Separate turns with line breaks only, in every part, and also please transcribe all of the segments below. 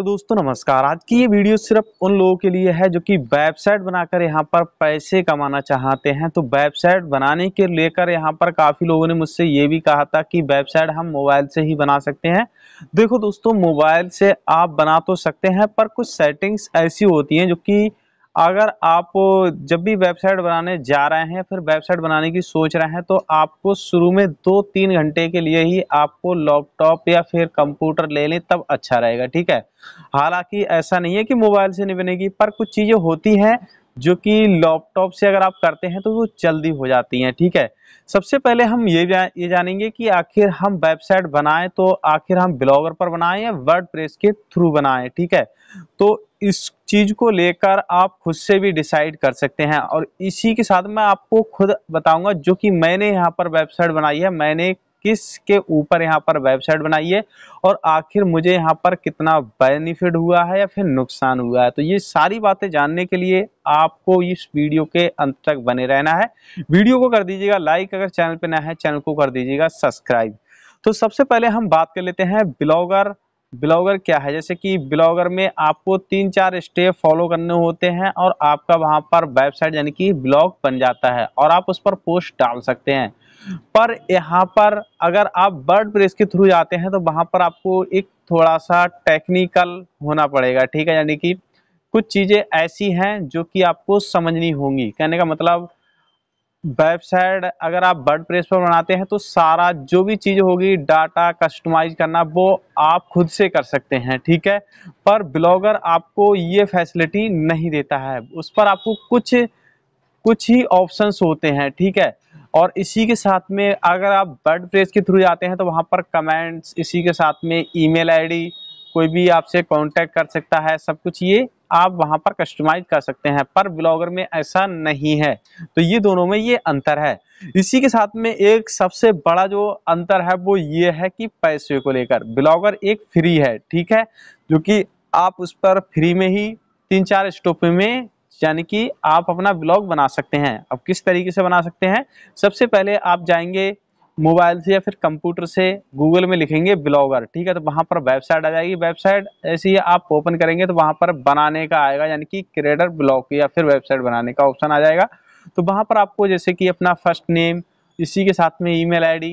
तो दोस्तों नमस्कार आज की ये वीडियो सिर्फ उन लोगों के लिए है जो कि वेबसाइट बनाकर यहाँ पर पैसे कमाना चाहते हैं तो वेबसाइट बनाने के लेकर यहाँ पर काफ़ी लोगों ने मुझसे ये भी कहा था कि वेबसाइट हम मोबाइल से ही बना सकते हैं देखो दोस्तों मोबाइल से आप बना तो सकते हैं पर कुछ सेटिंग्स ऐसी होती हैं जो कि अगर आप जब भी वेबसाइट बनाने जा रहे हैं फिर वेबसाइट बनाने की सोच रहे हैं तो आपको शुरू में दो तीन घंटे के लिए ही आपको लैपटॉप या फिर कंप्यूटर ले लें तब अच्छा रहेगा ठीक है हालांकि ऐसा नहीं है कि मोबाइल से नहीं बनेगी पर कुछ चीज़ें होती हैं जो कि लैपटॉप से अगर आप करते हैं तो वो जल्दी हो जाती हैं ठीक है सबसे पहले हम ये जा, ये जानेंगे कि आखिर हम वेबसाइट बनाएं तो आखिर हम ब्लॉगर पर बनाएं या वर्ड के थ्रू बनाएं ठीक है तो इस चीज़ को लेकर आप खुद से भी डिसाइड कर सकते हैं और इसी के साथ मैं आपको खुद बताऊंगा जो कि मैंने यहाँ पर वेबसाइट बनाई है मैंने किस के ऊपर यहाँ पर वेबसाइट बनाई है और आखिर मुझे यहाँ पर कितना बेनिफिट हुआ है या फिर नुकसान हुआ है तो ये सारी बातें जानने के लिए आपको इस वीडियो के अंत तक बने रहना है वीडियो को कर दीजिएगा लाइक अगर चैनल पर ना है चैनल को कर दीजिएगा सब्सक्राइब तो सबसे पहले हम बात कर लेते हैं ब्लॉगर ब्लॉगर क्या है जैसे कि ब्लॉगर में आपको तीन चार स्टेप फॉलो करने होते हैं और आपका वहाँ पर वेबसाइट यानी कि ब्लॉग बन जाता है और आप उस पर पोस्ट डाल सकते हैं पर यहाँ पर अगर आप वर्ड प्रेस के थ्रू जाते हैं तो वहाँ पर आपको एक थोड़ा सा टेक्निकल होना पड़ेगा ठीक है यानी कि कुछ चीज़ें ऐसी हैं जो कि आपको समझनी होंगी कहने का मतलब वेबसाइट अगर आप वर्ड प्रेस पर बनाते हैं तो सारा जो भी चीज़ होगी डाटा कस्टमाइज करना वो आप खुद से कर सकते हैं ठीक है पर ब्लॉगर आपको ये फैसिलिटी नहीं देता है उस पर आपको कुछ कुछ ही ऑप्शंस होते हैं ठीक है और इसी के साथ में अगर आप वर्ड प्रेस के थ्रू जाते हैं तो वहाँ पर कमेंट्स इसी के साथ में ईमेल मेल कोई भी आपसे कॉन्टैक्ट कर सकता है सब कुछ ये आप वहां पर कस्टमाइज कर सकते हैं पर ब्लॉगर में ऐसा नहीं है तो ये दोनों में ये अंतर है इसी के साथ में एक सबसे बड़ा जो अंतर है वो ये है कि पैसे को लेकर ब्लॉगर एक फ्री है ठीक है जो कि आप उस पर फ्री में ही तीन चार स्टॉप में यानी कि आप अपना ब्लॉग बना सकते हैं अब किस तरीके से बना सकते हैं सबसे पहले आप जाएंगे मोबाइल से या फिर कंप्यूटर से गूगल में लिखेंगे ब्लॉगर ठीक है तो वहाँ पर वेबसाइट आ जाएगी वेबसाइट ऐसी आप ओपन करेंगे तो वहाँ पर बनाने का आएगा यानी कि क्रिएटर ब्लॉग या फिर वेबसाइट बनाने का ऑप्शन आ जाएगा तो वहाँ पर आपको जैसे कि अपना फर्स्ट नेम इसी के साथ में ईमेल आईडी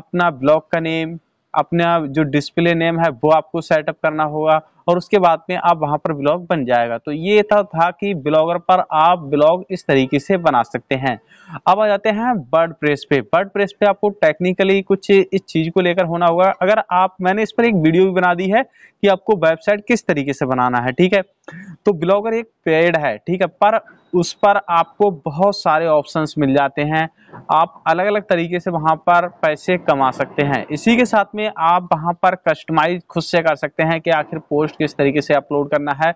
अपना ब्लॉग का नेम अपना जो डिस्प्ले नेम है वो आपको सेटअप करना होगा और उसके बाद में आप वहां पर ब्लॉग बन जाएगा तो ये था, था कि ब्लॉगर पर आप ब्लॉग इस तरीके से बना सकते हैं अब आ जाते हैं बर्ड प्रेस पे बर्ड प्रेस पे आपको टेक्निकली कुछ इस चीज को लेकर होना होगा अगर आप मैंने इस पर एक वीडियो भी बना दी है कि आपको वेबसाइट किस तरीके से बनाना है ठीक है तो ब्लॉगर एक पेड है ठीक है पर उस पर आपको बहुत सारे ऑप्शंस मिल जाते हैं आप अलग अलग तरीके से वहाँ पर पैसे कमा सकते हैं इसी के साथ में आप वहाँ पर कस्टमाइज खुद से कर सकते हैं कि आखिर पोस्ट किस तरीके से अपलोड करना है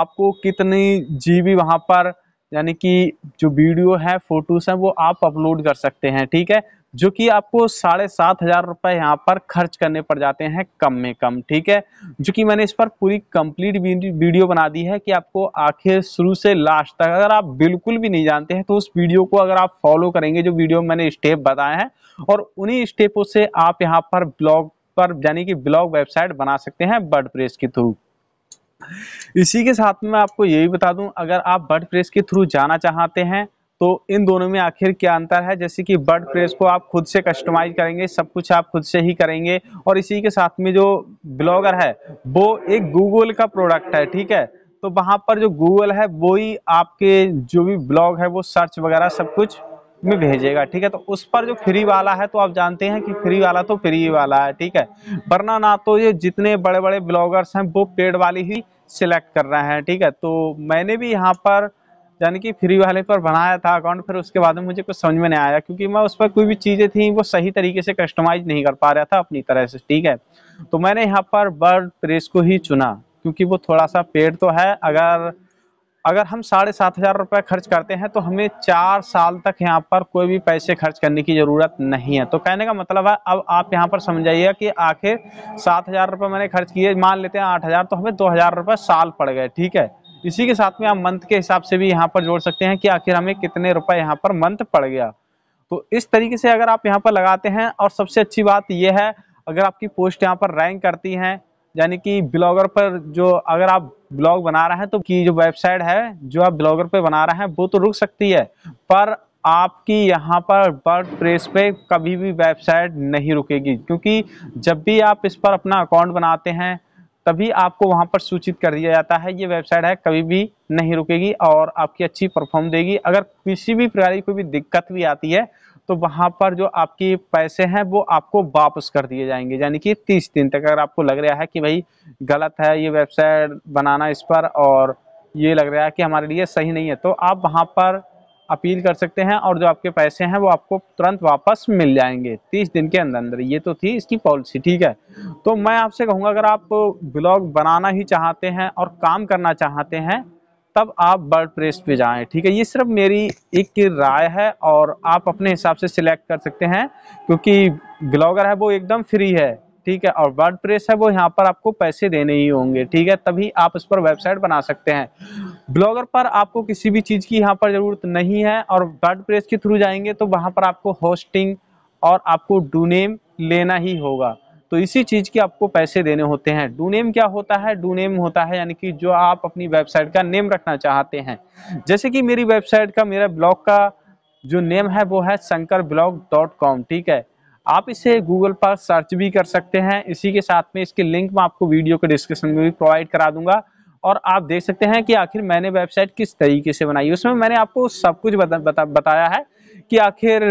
आपको कितनी जीबी वहाँ पर यानी कि जो वीडियो है फोटोज हैं वो आप अपलोड कर सकते हैं ठीक है जो कि आपको साढ़े सात हजार रुपए यहाँ पर खर्च करने पड़ जाते हैं कम में कम ठीक है जो कि मैंने इस पर पूरी कंप्लीट वीडियो बना दी है कि आपको आखिर शुरू से लास्ट तक अगर आप बिल्कुल भी नहीं जानते हैं तो उस वीडियो को अगर आप फॉलो करेंगे जो वीडियो मैंने स्टेप बताए हैं और उन्हीं स्टेपों से आप यहाँ पर ब्लॉग पर यानी कि ब्लॉग वेबसाइट बना सकते हैं प्रेस के थ्रू इसी के साथ में आपको ये भी बता दूं अगर आप प्रेस के थ्रू जाना चाहते हैं तो इन दोनों में आखिर क्या अंतर है जैसे कि बर्ड प्रेस को आप खुद से कस्टमाइज करेंगे सब कुछ आप खुद से ही करेंगे और इसी के साथ में जो ब्लॉगर है वो एक गूगल का प्रोडक्ट है ठीक है तो वहां पर जो गूगल है वो ही आपके जो भी ब्लॉग है वो सर्च वगैरह सब कुछ में भेजेगा ठीक है तो उस पर जो फ्री वाला है तो आप जानते हैं कि फ्री वाला तो फ्री वाला है ठीक है वरना ना तो ये जितने बड़े बड़े ब्लॉगर्स हैं वो पेड वाली ही सिलेक्ट कर रहे हैं ठीक है तो मैंने भी यहाँ पर यानी कि फ्री वाले पर बनाया था अकाउंट फिर उसके बाद में मुझे कुछ समझ में नहीं आया क्योंकि मैं उस पर कोई भी चीज़ें थी वो सही तरीके से कस्टमाइज नहीं कर पा रहा था अपनी तरह से ठीक है तो मैंने यहाँ पर बर्ड प्रेस को ही चुना क्योंकि वो थोड़ा सा पेड तो है अगर अगर हम साढ़े सात हज़ार रुपये खर्च करते हैं तो हमें चार साल तक यहाँ पर कोई भी पैसे खर्च करने की ज़रूरत नहीं है तो कहने का मतलब है अब आप यहाँ पर समझ आइए कि आखिर सात हज़ार रुपये मैंने खर्च किए मान लेते हैं आठ हज़ार तो हमें दो हज़ार रुपये साल पड़ गए ठीक है इसी के साथ में आप मंथ के हिसाब से भी यहाँ पर जोड़ सकते हैं कि आखिर हमें कितने रुपए यहाँ पर मंथ पड़ गया तो इस तरीके से अगर आप यहाँ पर लगाते हैं और सबसे अच्छी बात यह है अगर आपकी पोस्ट यहाँ पर रैंक करती है यानी कि ब्लॉगर पर जो अगर आप ब्लॉग बना रहे हैं तो की जो वेबसाइट है जो आप ब्लॉगर पर बना रहे हैं वो तो रुक सकती है पर आपकी यहाँ पर वर्ड प्रेस पे कभी भी वेबसाइट नहीं रुकेगी क्योंकि जब भी आप इस पर अपना अकाउंट बनाते हैं तभी आपको वहाँ पर सूचित कर दिया जाता है ये वेबसाइट है कभी भी नहीं रुकेगी और आपकी अच्छी परफॉर्म देगी अगर किसी भी प्रकार की कोई भी दिक्कत भी आती है तो वहाँ पर जो आपके पैसे हैं वो आपको वापस कर दिए जाएंगे यानी कि तीस दिन तक अगर आपको लग रहा है कि भाई गलत है ये वेबसाइट बनाना इस पर और ये लग रहा है कि हमारे लिए सही नहीं है तो आप वहाँ पर अपील कर सकते हैं और जो आपके पैसे हैं वो आपको तुरंत वापस मिल जाएंगे तीस दिन के अंदर अंदर ये तो थी इसकी पॉलिसी ठीक है तो मैं आपसे कहूँगा अगर आप ब्लॉग बनाना ही चाहते हैं और काम करना चाहते हैं तब आप बर्ड प्रेस पे जाएं ठीक है ये सिर्फ मेरी एक राय है और आप अपने हिसाब से सिलेक्ट कर सकते हैं क्योंकि ब्लॉगर है वो एकदम फ्री है ठीक है और वर्ड प्रेस है वो यहाँ पर आपको पैसे देने ही होंगे ठीक है तभी आप उस पर वेबसाइट बना सकते हैं ब्लॉगर पर आपको किसी भी चीज़ की यहाँ पर ज़रूरत नहीं है और वर्ड के थ्रू जाएंगे तो वहाँ पर आपको होस्टिंग और आपको डूनेम लेना ही होगा तो इसी चीज़ के आपको पैसे देने होते हैं डूनेम क्या होता है डूनेम होता है यानी कि जो आप अपनी वेबसाइट का नेम रखना चाहते हैं जैसे कि मेरी वेबसाइट का मेरा ब्लॉग का जो नेम है वो है शंकर ब्लॉग डॉट कॉम ठीक है आप इसे गूगल पर सर्च भी कर सकते हैं इसी के साथ में इसके लिंक मैं आपको वीडियो के डिस्क्रिप्शन में भी प्रोवाइड करा दूंगा और आप देख सकते हैं कि आखिर मैंने वेबसाइट किस तरीके से बनाई उसमें मैंने आपको सब कुछ बता, बता, बताया है कि आखिर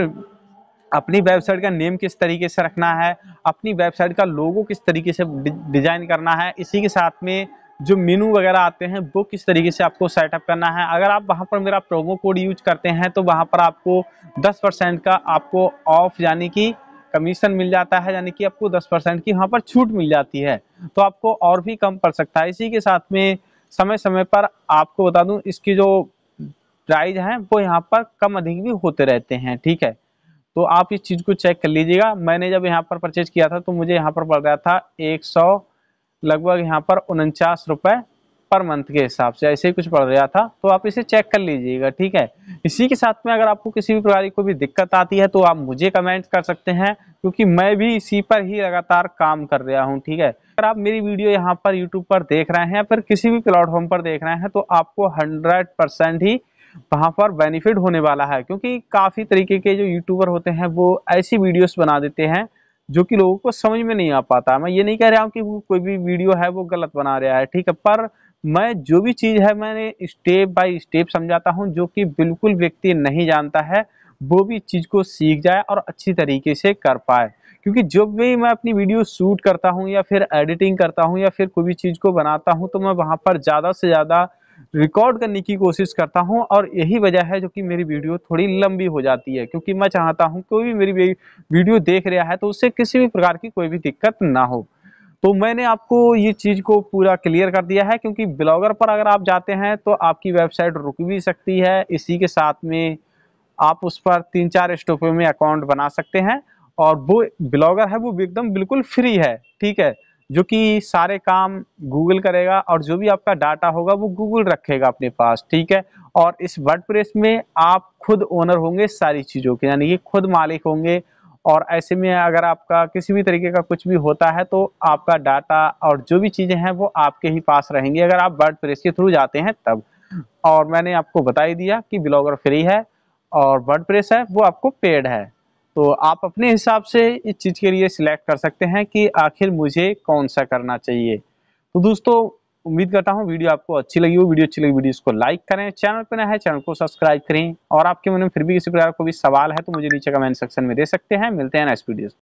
अपनी वेबसाइट का नेम किस तरीके से रखना है अपनी वेबसाइट का लोगो किस तरीके से डिजाइन करना है इसी के साथ में जो मेनू वगैरह आते हैं वो किस तरीके से आपको सेटअप करना है अगर आप वहाँ पर मेरा प्रोमो कोड यूज करते हैं तो वहाँ पर आपको 10 परसेंट का आपको ऑफ यानी कि कमीशन मिल जाता है यानी कि आपको 10 परसेंट की यहाँ पर छूट मिल जाती है तो आपको और भी कम पड़ सकता है इसी के साथ में समय समय पर आपको बता दूं इसकी जो प्राइज है वो यहाँ पर कम अधिक भी होते रहते हैं ठीक है तो आप इस चीज़ को चेक कर लीजिएगा मैंने जब यहाँ पर परचेज किया था तो मुझे यहाँ पर पड़ रहा था एक लगभग यहाँ पर उनचास रुपये पर मंथ के हिसाब से ऐसे ही कुछ पड़ रहा था तो आप इसे चेक कर लीजिएगा ठीक है इसी के साथ में अगर आपको किसी भी प्रकार की कोई भी दिक्कत आती है तो आप मुझे कमेंट कर सकते हैं क्योंकि मैं भी इसी पर ही लगातार काम कर रहा हूँ ठीक है अगर आप मेरी वीडियो यहाँ पर यूट्यूब पर देख रहे हैं या फिर किसी भी प्लेटफॉर्म पर देख रहे हैं तो आपको हंड्रेड परसेंट ही वहाँ पर बेनिफिट होने वाला है क्योंकि काफ़ी तरीके के जो यूट्यूबर होते हैं वो ऐसी वीडियोस बना देते हैं जो कि लोगों को समझ में नहीं आ पाता मैं ये नहीं कह रहा हूँ कि कोई भी वीडियो है वो गलत बना रहा है ठीक है पर मैं जो भी चीज़ है मैंने स्टेप बाय स्टेप समझाता हूँ जो कि बिल्कुल व्यक्ति नहीं जानता है वो भी चीज़ को सीख जाए और अच्छी तरीके से कर पाए क्योंकि जब भी मैं अपनी वीडियो शूट करता हूँ या फिर एडिटिंग करता हूँ या फिर कोई भी चीज़ को बनाता हूँ तो मैं वहाँ पर ज़्यादा से ज़्यादा रिकॉर्ड करने की कोशिश करता हूँ और यही वजह है जो कि मेरी वीडियो थोड़ी लंबी हो जाती है क्योंकि मैं चाहता हूँ कोई भी मेरी वीडियो देख रहा है तो उससे किसी भी प्रकार की कोई भी दिक्कत ना हो तो मैंने आपको ये चीज़ को पूरा क्लियर कर दिया है क्योंकि ब्लॉगर पर अगर आप जाते हैं तो आपकी वेबसाइट रुक भी सकती है इसी के साथ में आप उस पर तीन चार स्टोपे में अकाउंट बना सकते हैं और वो ब्लॉगर है वो एकदम बिल्कुल फ्री है ठीक है जो कि सारे काम गूगल करेगा और जो भी आपका डाटा होगा वो गूगल रखेगा अपने पास ठीक है और इस वर्ड में आप खुद ओनर होंगे सारी चीज़ों के यानी कि खुद मालिक होंगे और ऐसे में अगर आपका किसी भी तरीके का कुछ भी होता है तो आपका डाटा और जो भी चीज़ें हैं वो आपके ही पास रहेंगी अगर आप वर्ड के थ्रू जाते हैं तब और मैंने आपको बता ही दिया कि ब्लॉगर फ्री है और वर्ड है वो आपको पेड है तो आप अपने हिसाब से इस चीज़ के लिए सिलेक्ट कर सकते हैं कि आखिर मुझे कौन सा करना चाहिए तो दोस्तों उम्मीद करता हूँ वीडियो आपको अच्छी लगी हो वीडियो अच्छी लगी वीडियो को लाइक करें चैनल पर ना है चैनल को सब्सक्राइब करें और आपके मन में फिर भी किसी प्रकार कोई सवाल है तो मुझे नीचे कमेंट सेक्शन में दे सकते हैं मिलते हैं नेक्स्ट वीडियो